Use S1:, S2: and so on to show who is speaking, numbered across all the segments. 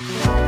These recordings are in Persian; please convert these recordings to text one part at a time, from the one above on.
S1: Thank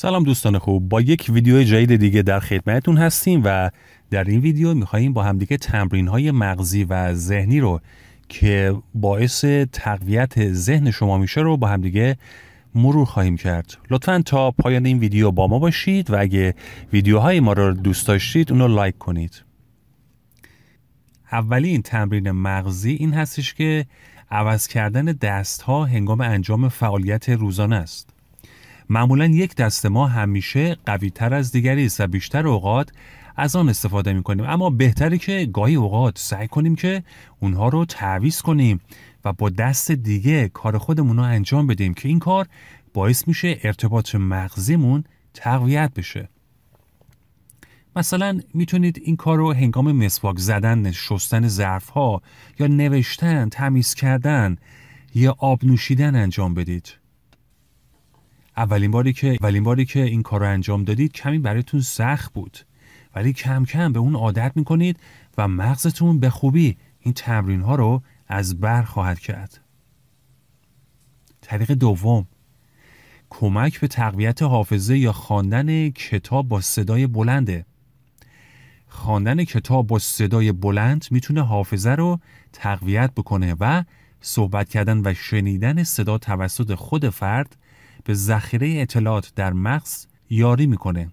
S1: سلام دوستان خوب با یک ویدیو جدید دیگه در خدمتتون هستیم و در این ویدیو میخواییم با همدیگه تمرین های مغزی و ذهنی رو که باعث تقویت ذهن شما میشه رو با همدیگه مرور خواهیم کرد لطفا تا پایان این ویدیو با ما باشید و اگه ویدیوهای ما رو دوست داشتید اون رو لایک کنید اولین تمرین مغزی این هستش که عوض کردن دست ها هنگام انجام فعالیت روزانه است معمولا یک دست ما همیشه قوی تر از دیگری است و بیشتر اوقات از آن استفاده می کنیم اما بهتره که گاهی اوقات سعی کنیم که اونها رو تعویز کنیم و با دست دیگه کار خودمون رو انجام بدیم که این کار باعث میشه ارتباط مغزیمون تقویت بشه مثلا میتونید این کار رو هنگام مسواک زدن، شستن ظرف ها یا نوشتن، تمیز کردن یا آب نوشیدن انجام بدید. اولین باری که اولین باری که این کار رو انجام دادید کمی براتون سخت بود ولی کم کم به اون عادت میکنید و مغزتون به خوبی این تمرین ها رو از بر خواهد کرد طریق دوم کمک به تقویت حافظه یا خواندن کتاب با صدای بلنده خواندن کتاب با صدای بلند میتونه حافظه رو تقویت بکنه و صحبت کردن و شنیدن صدا توسط خود فرد به ذخیره اطلاعات در مغز یاری میکنه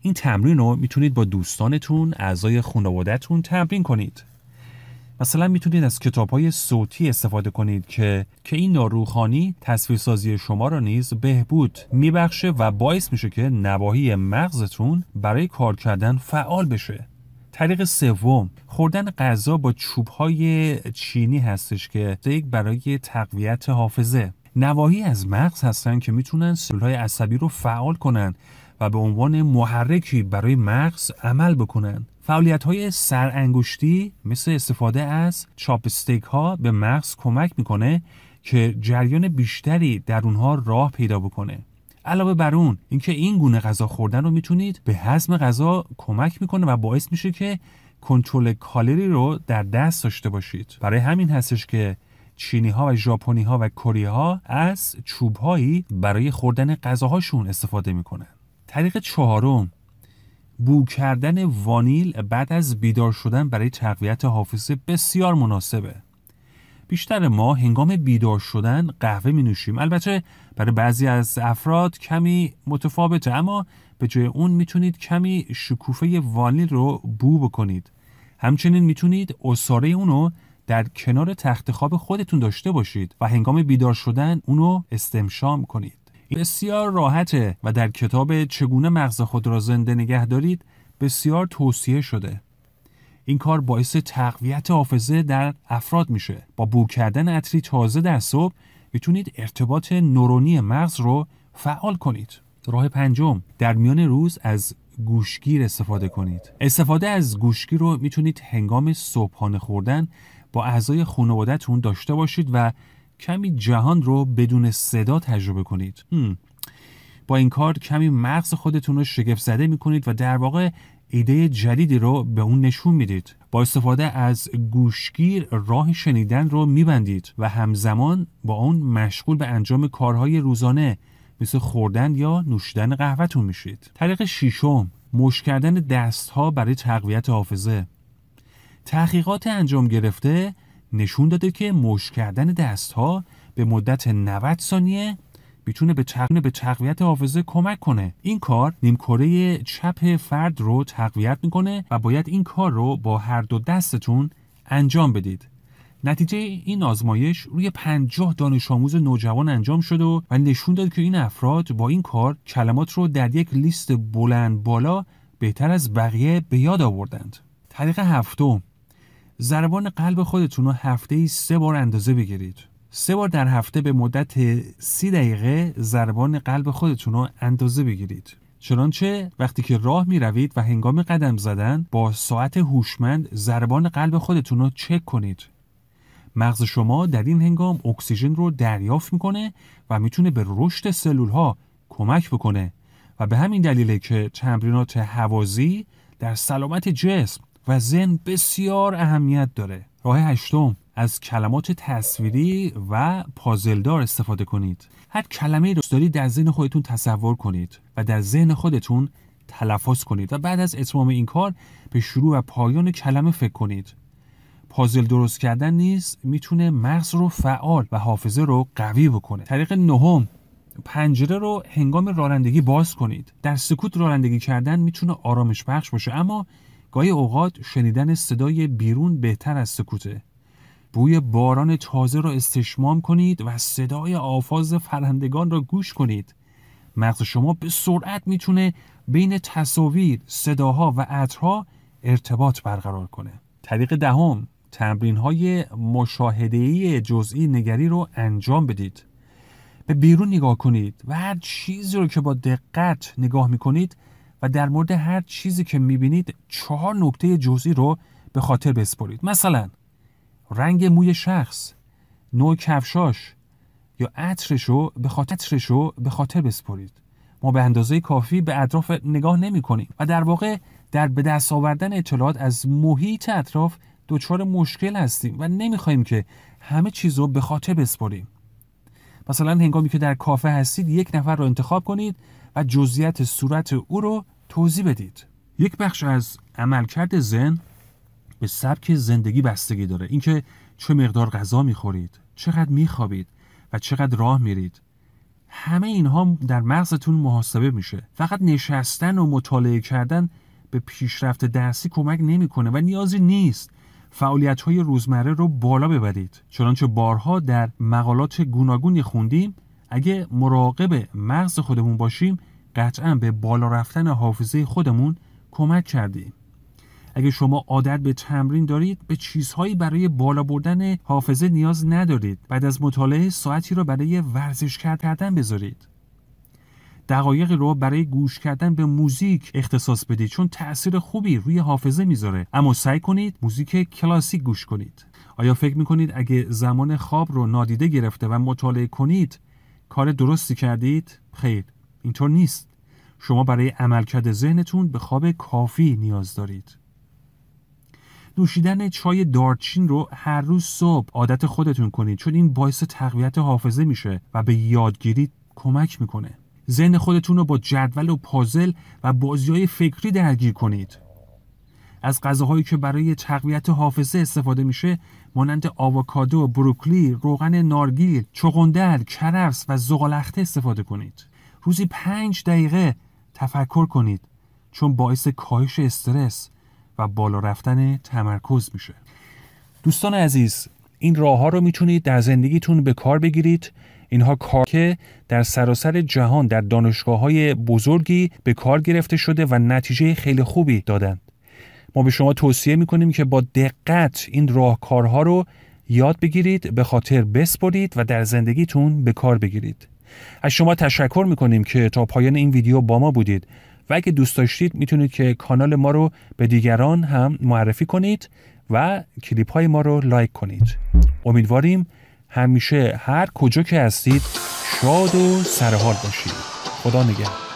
S1: این تمرین رو میتونید با دوستانتون اعضای خانوادهتون تمرین کنید مثلا میتونید از کتاب های صوتی استفاده کنید که که این ناروخانی تصویرسازی شما را نیز بهبود میبخشه و باعث میشه که نواحی مغزتون برای کار کردن فعال بشه طریق سوم خوردن غذا با چوب های چینی هستش که یک برای تقویت حافظه نواحی از مغز هستند که میتونن سلولهای عصبی رو فعال کنن و به عنوان محرکی برای مغز عمل بکنن فعالیت های سرانگشتی مثل استفاده از چاپستیک ها به مغز کمک میکنه که جریان بیشتری در اونها راه پیدا بکنه علاوه بر اون اینکه این گونه غذا خوردن رو میتونید به هضم غذا کمک میکنه و باعث میشه که کنترل کالری رو در دست داشته باشید برای همین هستش که چینی ها و ژاپنی ها و کره ها از چوب هایی برای خوردن غذاهاشون استفاده میکنن طریق چهارم بو کردن وانیل بعد از بیدار شدن برای تقویت حافظه بسیار مناسبه بیشتر ما هنگام بیدار شدن قهوه می نوشیم البته برای بعضی از افراد کمی متفاوته اما به جای اون میتونید کمی شکوفه وانیل رو بو بکنید همچنین میتونید اصاره اونو در کنار تخت خواب خودتون داشته باشید و هنگام بیدار شدن اونو استمشام کنید بسیار راحته و در کتاب چگونه مغز خود را زنده نگه دارید بسیار توصیه شده این کار باعث تقویت حافظه در افراد میشه با بو کردن عطری تازه در صبح میتونید ارتباط نورونی مغز رو فعال کنید راه پنجم در میان روز از گوشگیر استفاده کنید استفاده از گوشگیر رو میتونید هنگام صبحانه خوردن با اعضای خانوادهتون داشته باشید و کمی جهان رو بدون صدا تجربه کنید با این کار کمی مغز خودتون رو شگفت زده می کنید و در واقع ایده جدیدی رو به اون نشون میدید با استفاده از گوشگیر راه شنیدن رو میبندید و همزمان با اون مشغول به انجام کارهای روزانه مثل خوردن یا نوشیدن قهوهتون میشید طریق شیشم مش کردن دستها برای تقویت حافظه تحقیقات انجام گرفته نشون داده که مش کردن دست ها به مدت 90 ثانیه میتونه به, به تقویت حافظه کمک کنه این کار نیمکره چپ فرد رو تقویت میکنه و باید این کار رو با هر دو دستتون انجام بدید نتیجه این آزمایش روی 50 دانش آموز نوجوان انجام شد و, و نشون داد که این افراد با این کار کلمات رو در یک لیست بلند بالا بهتر از بقیه به یاد آوردند. طریق هفتم ضربان قلب خودتون رو هفته ای سه بار اندازه بگیرید سه بار در هفته به مدت سی دقیقه ضربان قلب خودتون رو اندازه بگیرید چنانچه وقتی که راه می روید و هنگام قدم زدن با ساعت هوشمند ضربان قلب خودتون رو چک کنید مغز شما در این هنگام اکسیژن رو دریافت میکنه و میتونه به رشد سلول ها کمک بکنه و به همین دلیله که تمرینات حوازی در سلامت جسم و ذهن بسیار اهمیت داره راه هشتم از کلمات تصویری و پازلدار استفاده کنید هر کلمه دوست دارید در ذهن خودتون تصور کنید و در ذهن خودتون تلفظ کنید و بعد از اتمام این کار به شروع و پایان کلمه فکر کنید پازل درست کردن نیست میتونه مغز رو فعال و حافظه رو قوی بکنه طریق نهم پنجره رو هنگام رانندگی باز کنید در سکوت رانندگی کردن میتونه آرامش بخش باشه اما گاهی اوقات شنیدن صدای بیرون بهتر از سکوته بوی باران تازه را استشمام کنید و صدای آفاز فرهندگان را گوش کنید مغز شما به سرعت میتونه بین تصاویر، صداها و عطرها ارتباط برقرار کنه طریق دهم تمرین های مشاهدهی جزئی نگری رو انجام بدید به بیرون نگاه کنید و هر چیزی رو که با دقت نگاه میکنید و در مورد هر چیزی که میبینید چهار نکته جزئی رو به خاطر بسپرید مثلا رنگ موی شخص نوع کفشاش یا عطرش رو به خاطر رو به خاطر بسپرید ما به اندازه کافی به اطراف نگاه نمی کنیم و در واقع در به دست آوردن اطلاعات از محیط اطراف دچار مشکل هستیم و نمیخواهیم که همه چیز رو به خاطر بسپریم مثلا هنگامی که در کافه هستید یک نفر رو انتخاب کنید و جزئیات صورت او رو توضیح بدید یک بخش از عملکرد زن به سبک زندگی بستگی داره اینکه چه مقدار غذا میخورید چقدر میخوابید و چقدر راه میرید همه اینها در مغزتون محاسبه میشه فقط نشستن و مطالعه کردن به پیشرفت درسی کمک نمیکنه و نیازی نیست فعالیت های روزمره رو بالا ببرید چنانچه بارها در مقالات گوناگونی خوندیم اگه مراقب مغز خودمون باشیم قطعا به بالا رفتن حافظه خودمون کمک کرده اگه شما عادت به تمرین دارید به چیزهایی برای بالا بردن حافظه نیاز ندارید بعد از مطالعه ساعتی را برای ورزش کردن بذارید دقایقی رو برای گوش کردن به موزیک اختصاص بدید چون تاثیر خوبی روی حافظه میذاره اما سعی کنید موزیک کلاسیک گوش کنید آیا فکر میکنید اگه زمان خواب رو نادیده گرفته و مطالعه کنید کار درستی کردید خیر اینطور نیست شما برای عملکرد ذهنتون به خواب کافی نیاز دارید. نوشیدن چای دارچین رو هر روز صبح عادت خودتون کنید چون این باعث تقویت حافظه میشه و به یادگیری کمک میکنه. ذهن خودتون رو با جدول و پازل و بازی های فکری درگیر کنید. از غذاهایی که برای تقویت حافظه استفاده میشه مانند آووکادو، بروکلی، روغن نارگیل، چغندر، کرفس و زغالخته استفاده کنید. روزی پنج دقیقه تفکر کنید چون باعث کاهش استرس و بالا رفتن تمرکز میشه دوستان عزیز این راه ها رو میتونید در زندگیتون به کار بگیرید اینها کار که در سراسر جهان در دانشگاه های بزرگی به کار گرفته شده و نتیجه خیلی خوبی دادند ما به شما توصیه میکنیم که با دقت این راهکارها رو یاد بگیرید به خاطر بسپرید و در زندگیتون به کار بگیرید از شما تشکر میکنیم که تا پایان این ویدیو با ما بودید و اگه دوست داشتید میتونید که کانال ما رو به دیگران هم معرفی کنید و کلیپ های ما رو لایک کنید امیدواریم همیشه هر کجا که هستید شاد و سرحال باشید خدا نگهدار